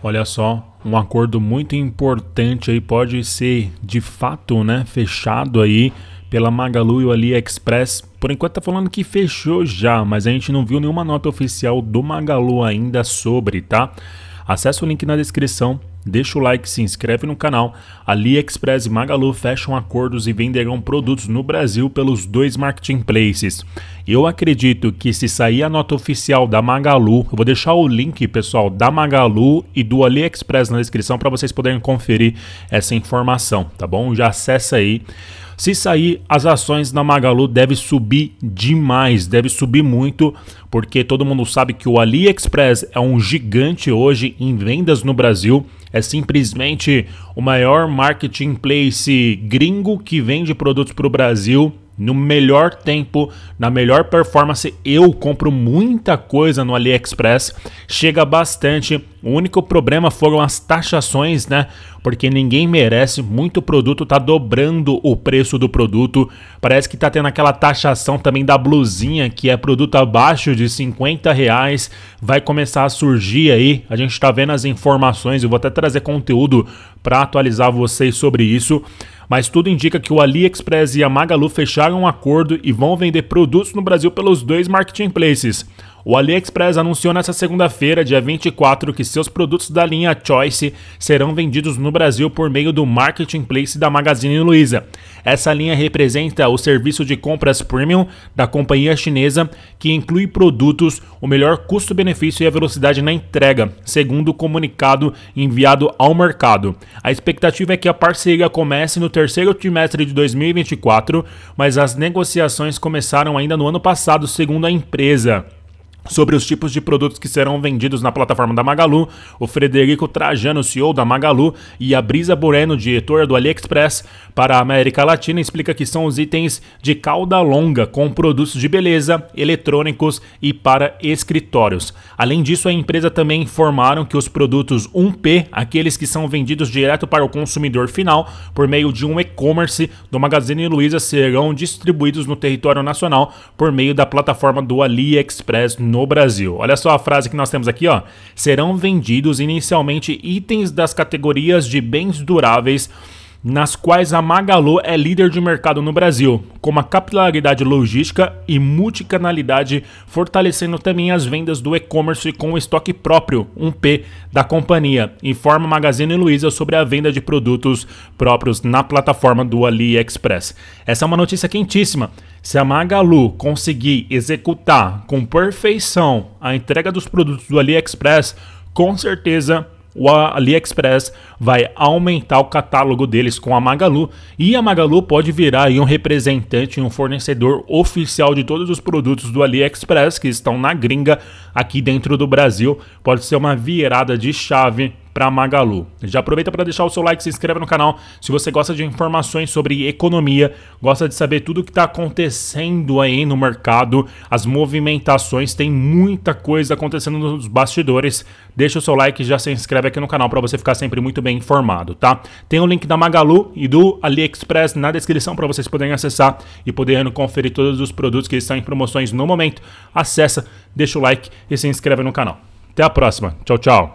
Olha só, um acordo muito importante aí pode ser de fato, né, fechado aí pela Magalu e o AliExpress. Por enquanto tá falando que fechou já, mas a gente não viu nenhuma nota oficial do Magalu ainda sobre, tá? Acesse o link na descrição deixa o like, se inscreve no canal. AliExpress e Magalu fecham acordos e venderão produtos no Brasil pelos dois marketplaces. Eu acredito que se sair a nota oficial da Magalu, eu vou deixar o link, pessoal, da Magalu e do AliExpress na descrição para vocês poderem conferir essa informação, tá bom? Já acessa aí. Se sair, as ações na Magalu devem subir demais, deve subir muito, porque todo mundo sabe que o AliExpress é um gigante hoje em vendas no Brasil. É simplesmente o maior marketplace gringo que vende produtos para o Brasil no melhor tempo, na melhor performance. Eu compro muita coisa no AliExpress, chega bastante. O único problema foram as taxações, né? Porque ninguém merece, muito produto tá dobrando o preço do produto Parece que tá tendo aquela taxação também da blusinha, que é produto abaixo de 50 reais. Vai começar a surgir aí. A gente tá vendo as informações. Eu vou até trazer conteúdo para atualizar vocês sobre isso. Mas tudo indica que o AliExpress e a Magalu fecharam um acordo e vão vender produtos no Brasil pelos dois marketing places. O AliExpress anunciou nesta segunda-feira, dia 24, que seus produtos da linha Choice serão vendidos no Brasil por meio do marketing place da Magazine Luiza. Essa linha representa o serviço de compras premium da companhia chinesa, que inclui produtos, o melhor custo-benefício e a velocidade na entrega, segundo o comunicado enviado ao mercado. A expectativa é que a parceria comece no terceiro trimestre de 2024, mas as negociações começaram ainda no ano passado, segundo a empresa. Sobre os tipos de produtos que serão vendidos na plataforma da Magalu, o Frederico Trajano, CEO da Magalu, e a Brisa Bueno, diretora do AliExpress, para a América Latina, explica que são os itens de cauda longa com produtos de beleza, eletrônicos e para escritórios. Além disso, a empresa também informaram que os produtos 1P, aqueles que são vendidos direto para o consumidor final por meio de um e-commerce do Magazine Luiza, serão distribuídos no território nacional por meio da plataforma do AliExpress no no Brasil. Olha só a frase que nós temos aqui, ó. Serão vendidos inicialmente itens das categorias de bens duráveis nas quais a Magalu é líder de mercado no Brasil, como a capilaridade logística e multicanalidade, fortalecendo também as vendas do e-commerce com o estoque próprio, um P, da companhia, informa Magazine Luiza sobre a venda de produtos próprios na plataforma do AliExpress. Essa é uma notícia quentíssima. Se a Magalu conseguir executar com perfeição a entrega dos produtos do AliExpress, com certeza o AliExpress vai aumentar o catálogo deles com a Magalu e a Magalu pode virar um representante e um fornecedor oficial de todos os produtos do AliExpress que estão na gringa aqui dentro do Brasil. Pode ser uma virada de chave para Magalu. Já aproveita para deixar o seu like, se inscreva no canal se você gosta de informações sobre economia, gosta de saber tudo o que está acontecendo aí no mercado, as movimentações, tem muita coisa acontecendo nos bastidores. Deixa o seu like e já se inscreve aqui no canal para você ficar sempre muito bem informado, tá? Tem o link da Magalu e do AliExpress na descrição para vocês poderem acessar e poderem conferir todos os produtos que estão em promoções no momento. Acessa, deixa o like e se inscreve no canal. Até a próxima. Tchau, tchau.